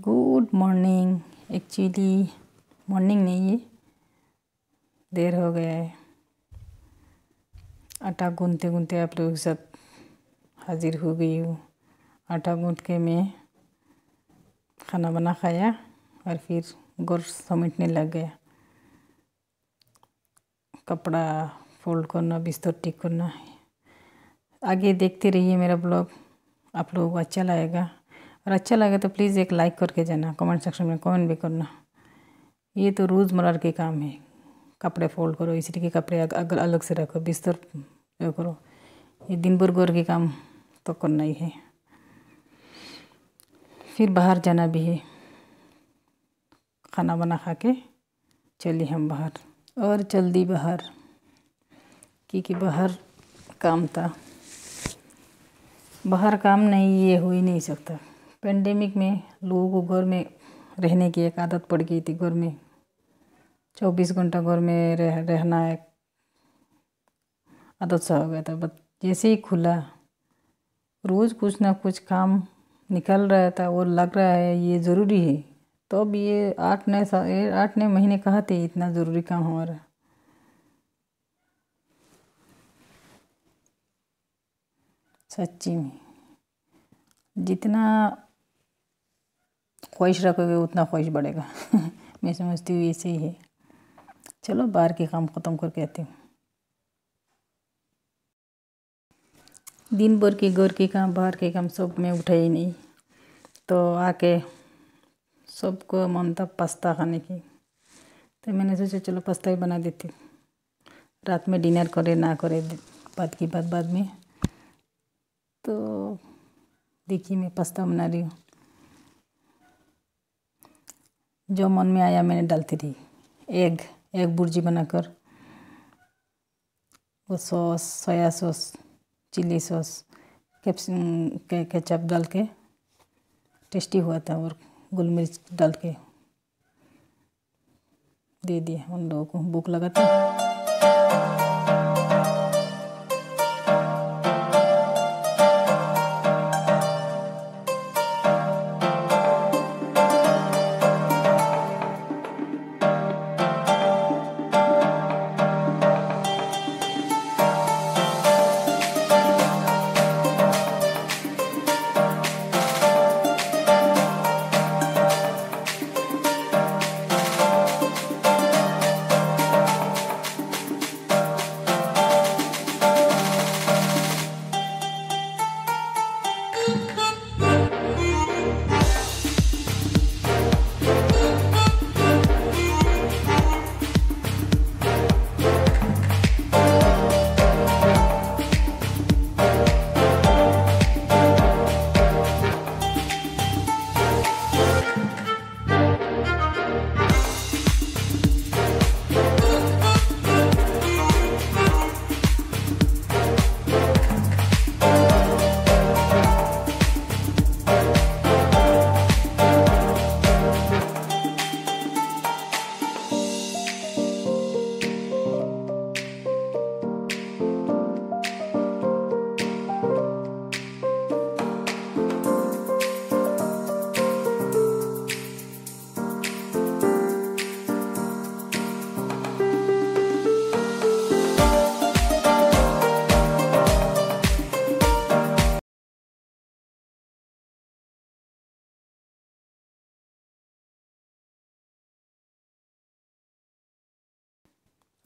good morning actually morning नहीं है देर हो गया है आटा गूंथते गूंथते आप लोग सब हाजिर हो गई हूँ आटा गूंथ के मैं खाना बना खाया और फिर गोर समेटने लग गया कपड़ा फोल्ड करना बिस्तर ठीक करना आगे देखते रहिए मेरा ब्लॉग आप लोगों को अच्छा लगेगा और अच्छा लगे तो प्लीज़ एक लाइक करके जाना कमेंट सेक्शन में कमेंट भी करना ये तो रोज़मर्रा के काम है कपड़े फोल्ड करो इसी के कपड़े अगर अलग से रखो बिस्तर करो ये दिन भर घर के काम तो करना ही है फिर बाहर जाना भी है खाना बना खा के चले हम बाहर और जल्दी बाहर क्योंकि बाहर काम था बाहर काम नहीं ये हो ही नहीं सकता पेंडेमिक में लोगों को घर में रहने की एक आदत पड़ गई थी घर में चौबीस घंटा घर में रह रहना एक आदत सा हो गया था बट जैसे ही खुला रोज़ कुछ ना कुछ काम निकल रहा था और लग रहा है ये ज़रूरी है तो अब ये आठ नए साल आठ नए महीने कहा थे इतना ज़रूरी काम हमारा सच्ची में जितना ख्वाहिश रखोगे उतना ख्वाहिश बढ़ेगा मैं समझती हूँ ऐसे ही है चलो बाहर के काम ख़त्म करके आती हूँ दिन भर के घर के काम बाहर के काम सब मैं उठाई ही नहीं तो आके सबको मन था पास्ता खाने की तो मैंने सोचा चलो पास्ता ही बना देती हूँ रात में डिनर करे ना करे बाद की बात बाद में तो देखिए मैं पास्ता बना रही हूँ जो मन में आया मैंने डालती रही एग एग बुर्जी बनाकर वो sauce soya sauce chilli sauce के केचप डाल के टेस्टी हुआ था और गुल मिर्च डाल के दे दिया उन लोगों को भूख लगा था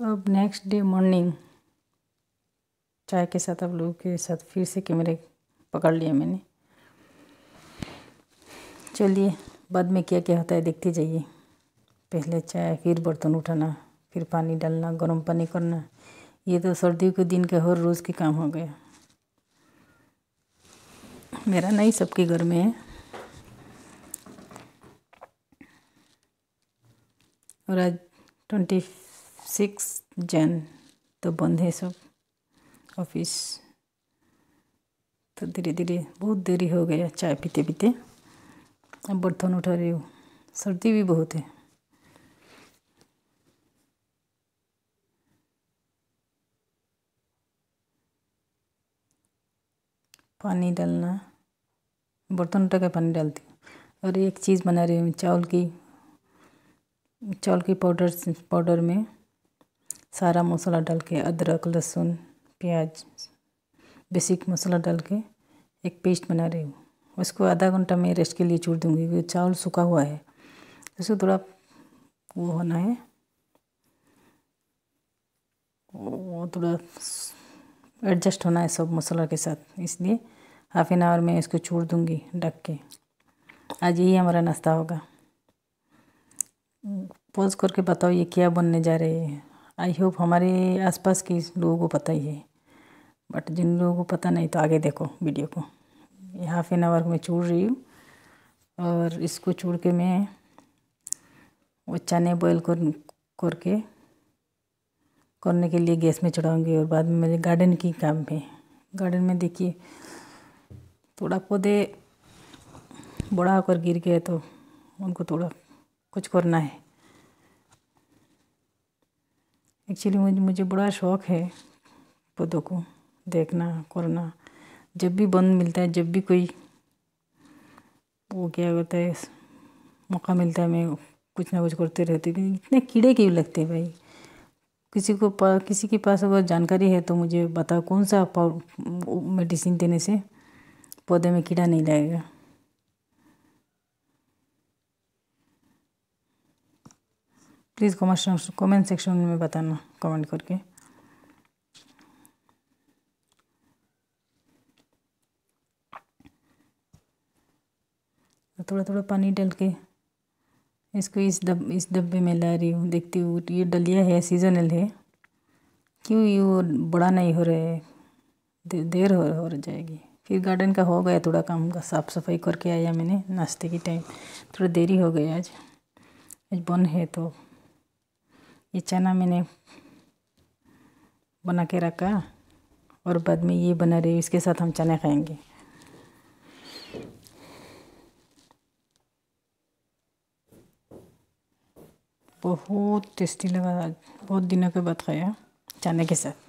अब नेक्स्ट डे मॉर्निंग चाय के साथ अब लोगों के साथ फिर से कैमरे पकड़ लिए मैंने चलिए बाद में क्या क्या होता है देखते जाइए पहले चाय फिर बर्तन उठाना फिर पानी डालना गर्म पानी करना ये तो सर्दियों के दिन के हर रोज़ के काम हो गया मेरा नहीं सबके घर में है और आज ट्वेंटी सिक्स जन तो बंद है सब ऑफिस तो धीरे धीरे बहुत देरी हो गया चाय पीते पीते अब बर्तन उठा रही हूँ सर्दी भी बहुत है पानी डालना बर्तन उठा के पानी डालती हूँ और एक चीज़ बना रही हूँ चावल की चावल की पाउडर पाउडर में सारा मसाला डाल के अदरक लहसुन प्याज बेसिक मसाला डाल के एक पेस्ट बना रही हूँ उसको आधा घंटा मैं रेस्ट के लिए छोड़ दूँगी क्योंकि चावल सूखा हुआ है उसको थोड़ा वो होना है वो थोड़ा एडजस्ट होना है सब मसाला के साथ इसलिए हाफ एन आवर में इसको छोड़ दूँगी ढक के आज यही हमारा नाश्ता होगा पॉज करके बताओ ये क्या बनने जा रहे हैं आई होप हमारे आसपास के लोगों को पता ही है बट जिन लोगों को पता नहीं तो आगे देखो वीडियो को हाफ एन आवर में चूड़ रही हूँ और इसको चूड़ के मैं वो चने बॉयल कर करके करने के लिए गैस में चढ़ाऊँगी और बाद में मेरे गार्डन की काम है गार्डन में देखिए थोड़ा पौधे बड़ा होकर गिर गए तो उनको थोड़ा कुछ करना है एक्चुअली मुझे मुझे बड़ा शौक़ है पौधों को देखना करना जब भी बंद मिलता है जब भी कोई वो क्या होता है मौका मिलता है मैं कुछ ना कुछ करते रहती हूँ इतने कीड़े क्यों लगते हैं भाई किसी को पा, किसी के पास अगर जानकारी है तो मुझे बताओ कौन सा मेडिसिन देने से पौधे में कीड़ा नहीं लगेगा प्लीज़ कमेंट कमेंट सेक्शन में बताना कमेंट करके थोड़ा थोड़ा पानी डाल के इसको इस डब इस डब्बे में ला रही हूँ देखती हूँ ये डलिया है सीजनल है क्यों ये बड़ा नहीं हो रहा है दे, देर हो हो जाएगी फिर गार्डन का हो गया थोड़ा काम का साफ़ सफाई करके आया मैंने नाश्ते के टाइम थोड़ा देरी हो गई आज आज बन है तो ये चना मैंने बना के रखा और बाद में ये बना रही इसके साथ हम चने खाएंगे बहुत टेस्टी लगा बहुत दिनों के बाद खाया चने के साथ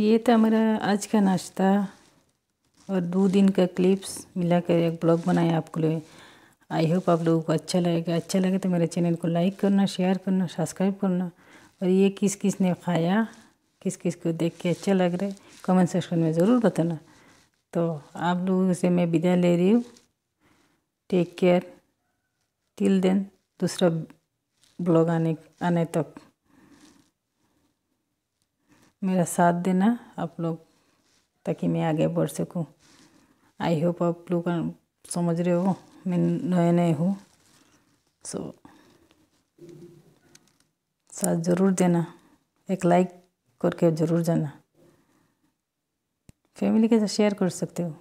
ये था तो हमारा आज का नाश्ता और दो दिन का क्लिप्स मिलाकर एक ब्लॉग बनाया आपको लिए आई होप आप लोगों को अच्छा लगेगा अच्छा लगे तो मेरे चैनल को लाइक करना शेयर करना सब्सक्राइब करना और ये किस किस ने खाया किस किस को देख के अच्छा लग रहा है कमेंट सेक्शन में ज़रूर बताना तो आप लोगों से मैं विदा ले रही हूँ टेक केयर टिल देन दूसरा ब्लॉग आने आने तक मेरा साथ देना आप लोग ताकि मैं आगे बढ़ सकूँ आई होप आप लोग समझ रहे हो मैं नए नए हूँ सो साथ ज़रूर देना एक लाइक करके ज़रूर जाना फैमिली के साथ शेयर कर सकते हो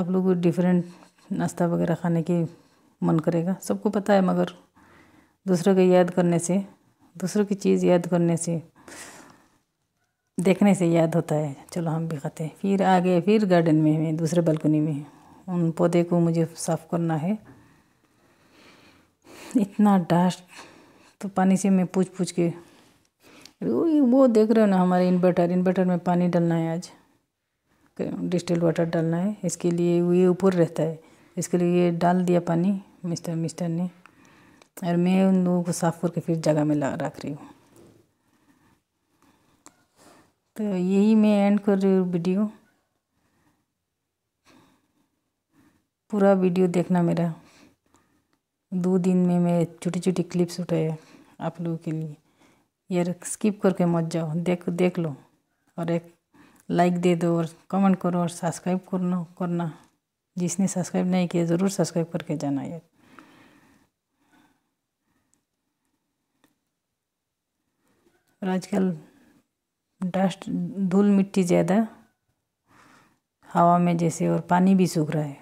आप लोग डिफरेंट नाश्ता वगैरह खाने की मन करेगा सबको पता है मगर दूसरों के याद करने से दूसरों की चीज़ याद करने से देखने से याद होता है चलो हम भी खाते हैं फिर आगे फिर गार्डन में हमें दूसरे बालकनी में उन पौधे को मुझे साफ़ करना है इतना डास्ट तो पानी से मैं पूछ पूछ के वो वो देख रहे हो ना हमारे इन्वर्टर इन्वर्टर में पानी डालना है आज डिस्टल वाटर डालना है इसके लिए ये ऊपर रहता है इसके लिए ये डाल दिया पानी मिस्टर मिस्टर ने और मैं उन लोगों को साफ़ करके फिर जगह में ला रख रही हूँ तो यही मैं एंड कर रही हूँ वीडियो पूरा वीडियो देखना मेरा दो दिन में मैं छोटी छोटी क्लिप्स उठाए आप लोगों के लिए यार स्किप करके मत जाओ देख देख लो और एक लाइक दे दो और कमेंट करो और सब्सक्राइब करना करना जिसने सब्सक्राइब नहीं किया ज़रूर सब्सक्राइब करके जाना यार और आजकल डस्ट धूल मिट्टी ज़्यादा हवा में जैसे और पानी भी सूख रहा है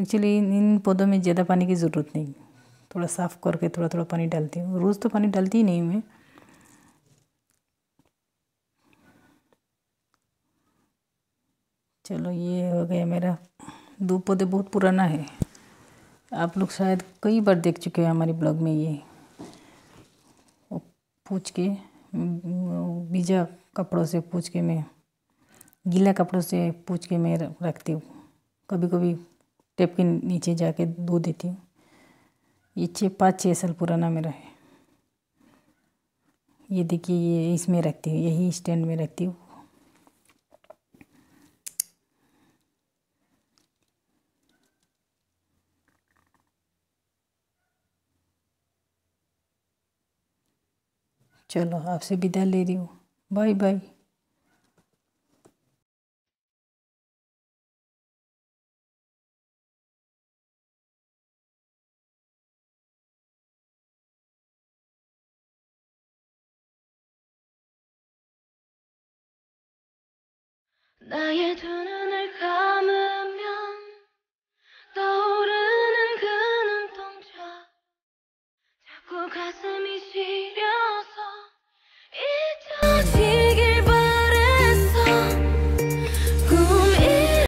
एक्चुअली इन पौधों में ज़्यादा पानी की ज़रूरत नहीं थोड़ा साफ़ करके थोड़ा थोड़ा पानी डालती हूँ रोज़ तो पानी डालती ही नहीं मैं चलो ये हो गया मेरा दो पौधे बहुत पुराना है आप लोग शायद कई बार देख चुके हैं हमारे ब्लॉग में ये पूछ के बीजा कपड़ों से पूछ के मैं गीला कपड़ों से पूछ के मैं रखती हूँ कभी कभी टेप के नीचे जाके धो देती हूँ ये छः पाँच छः साल पुराना मेरा है ये देखिए ये इसमें रखती हूँ यही स्टैंड में रखती हूँ चलो आपसे विदा ले रही हूँ बाय बाय 나의 두 눈을 감으면 떠오르는 그 눈동자 자꾸 가슴이 시려